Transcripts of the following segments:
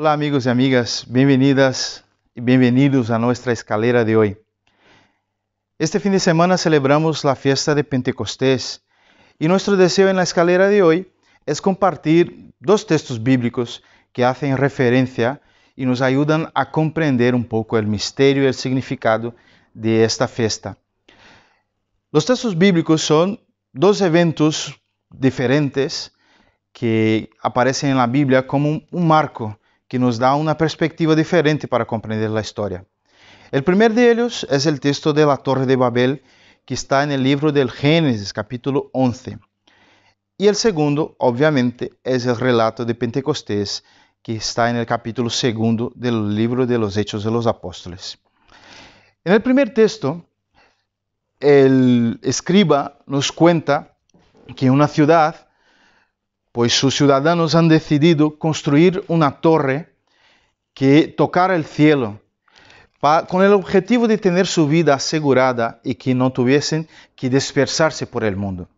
Hola amigos y amigas, bienvenidas y bienvenidos a nuestra escalera de hoy. Este fin de semana celebramos la fiesta de Pentecostés y nuestro deseo en la escalera de hoy es compartir dos textos bíblicos que hacen referencia y nos ayudan a comprender un poco el misterio y el significado de esta fiesta. Los textos bíblicos son dos eventos diferentes que aparecen en la Biblia como un marco que nos da una perspectiva diferente para comprender la historia. El primer de ellos es el texto de la Torre de Babel, que está en el libro del Génesis, capítulo 11. Y el segundo, obviamente, es el relato de Pentecostés, que está en el capítulo segundo del libro de los Hechos de los Apóstoles. En el primer texto, el escriba nos cuenta que una ciudad pues sus ciudadanos han decidido construir una torre que tocara el cielo, con el objetivo de tener su vida asegurada y que no tuviesen que dispersarse por el mundo.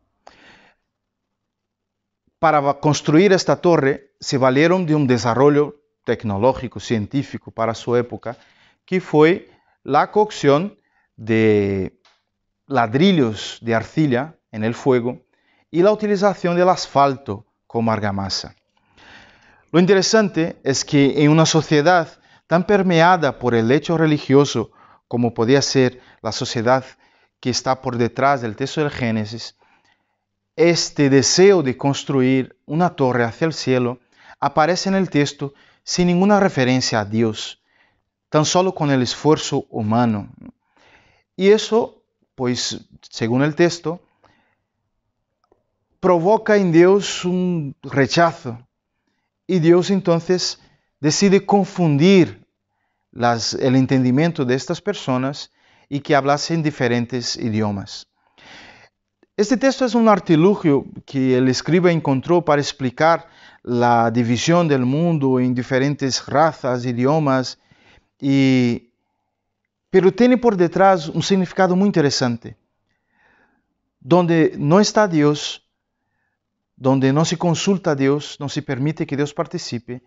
Para construir esta torre se valieron de un desarrollo tecnológico, científico para su época, que fue la cocción de ladrillos de arcilla en el fuego y la utilización del asfalto como argamasa. Lo interesante es que en una sociedad tan permeada por el hecho religioso como podía ser la sociedad que está por detrás del texto del Génesis, este deseo de construir una torre hacia el cielo aparece en el texto sin ninguna referencia a Dios, tan solo con el esfuerzo humano. Y eso, pues, según el texto, provoca en Dios un rechazo y Dios entonces decide confundir el entendimiento de estas personas y que hablasen diferentes idiomas. Este texto es un artilugio que el escriba encontró para explicar la división del mundo en diferentes razas, idiomas, pero tiene por detrás un significado muy interesante, donde no está Dios, donde no se consulta a Dios, no se permite que Dios participe,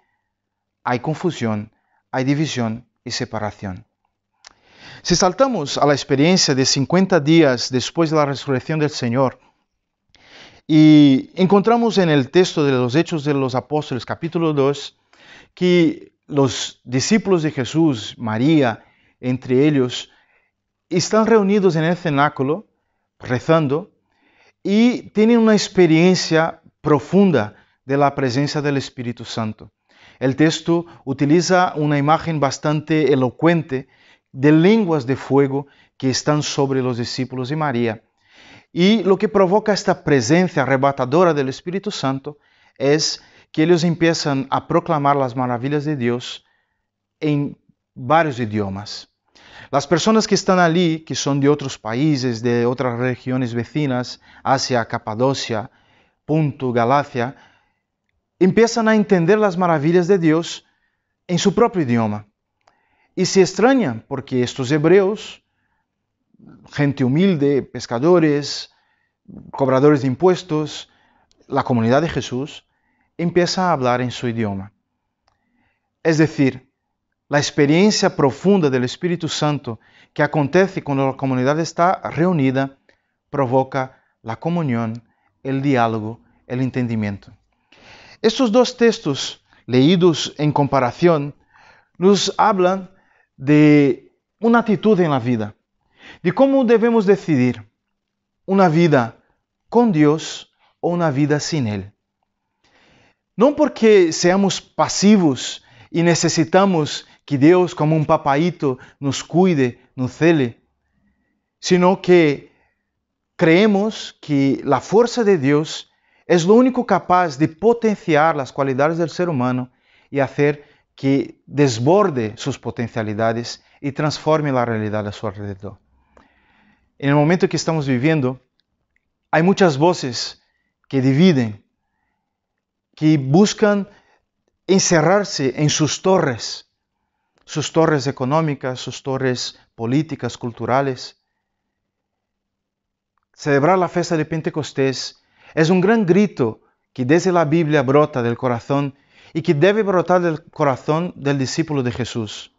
hay confusión, hay división y separación. Si saltamos a la experiencia de 50 días después de la resurrección del Señor, y encontramos en el texto de los Hechos de los Apóstoles, capítulo 2, que los discípulos de Jesús, María, entre ellos, están reunidos en el cenáculo, rezando, y tienen una experiencia profunda de la presencia del Espíritu Santo. El texto utiliza una imagen bastante elocuente de lenguas de fuego que están sobre los discípulos de María. Y lo que provoca esta presencia arrebatadora del Espíritu Santo es que ellos empiezan a proclamar las maravillas de Dios en varios idiomas. Las personas que están allí, que son de otros países, de otras regiones vecinas, hacia Capadocia, punto Galacia, empiezan a entender las maravillas de Dios en su propio idioma. Y se extrañan porque estos hebreos, gente humilde, pescadores, cobradores de impuestos, la comunidad de Jesús, empieza a hablar en su idioma. Es decir, la experiencia profunda del Espíritu Santo que acontece cuando la comunidad está reunida provoca la comunión el diálogo, el entendimiento. Estos dos textos leídos en comparación nos hablan de una actitud en la vida, de cómo debemos decidir una vida con Dios o una vida sin Él. No porque seamos pasivos y necesitamos que Dios como un papaito nos cuide, nos cele, sino que creemos que la fuerza de Dios es lo único capaz de potenciar las cualidades del ser humano y hacer que desborde sus potencialidades y transforme la realidad a su alrededor. En el momento que estamos viviendo, hay muchas voces que dividen, que buscan encerrarse en sus torres, sus torres económicas, sus torres políticas, culturales, Celebrar la fiesta de Pentecostés es un gran grito que desde la Biblia brota del corazón y que debe brotar del corazón del discípulo de Jesús.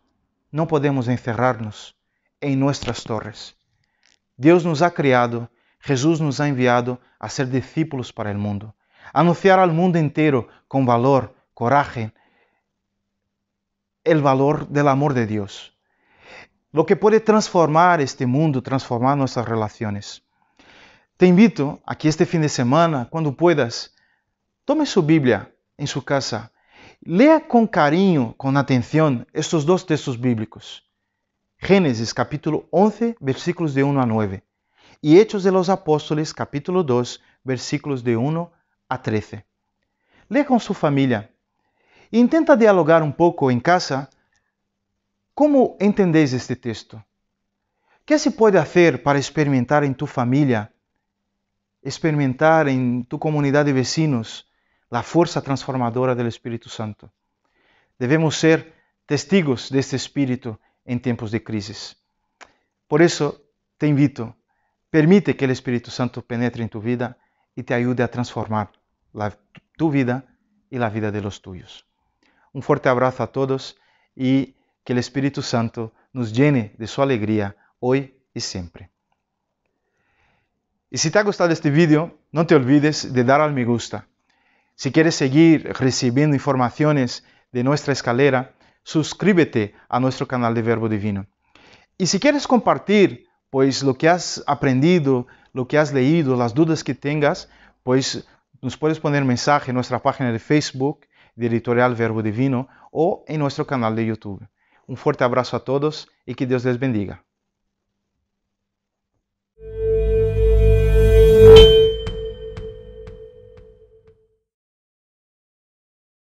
No podemos encerrarnos en nuestras torres. Dios nos ha criado, Jesús nos ha enviado a ser discípulos para el mundo, anunciar al mundo entero con valor, coraje, el valor del amor de Dios. Lo que puede transformar este mundo, transformar nuestras relaciones. Te invito a que este fin de semana, quando puedas, tome su Biblia en su casa. Lea con cariño, con atención, estos dos textos bíblicos. Génesis capítulo 11, versículos de 1 a 9. Y Hechos de los Apóstoles capítulo 2, versículos de 1 a 13. Lea con su familia. E intenta dialogar um pouco em casa como entendês este texto. O que se pode fazer para experimentar em tua família experimentar em tu comunidade de vecinos a força transformadora do Espírito Santo. Devemos ser testigos de este em tempos de crises. Por isso te invito, permite que o Espírito Santo penetre em tu vida e te ajude a transformar la, tu vida e a vida de los tuyos. Um forte abraço a todos e que o Espírito Santo nos llene de sua alegria hoje e sempre. Y si te ha gustado este vídeo, no te olvides de dar al me gusta. Si quieres seguir recibiendo informaciones de nuestra escalera, suscríbete a nuestro canal de Verbo Divino. Y si quieres compartir, pues lo que has aprendido, lo que has leído, las dudas que tengas, pues nos puedes poner mensaje en nuestra página de Facebook de Editorial Verbo Divino o en nuestro canal de YouTube. Un fuerte abrazo a todos y que Dios les bendiga.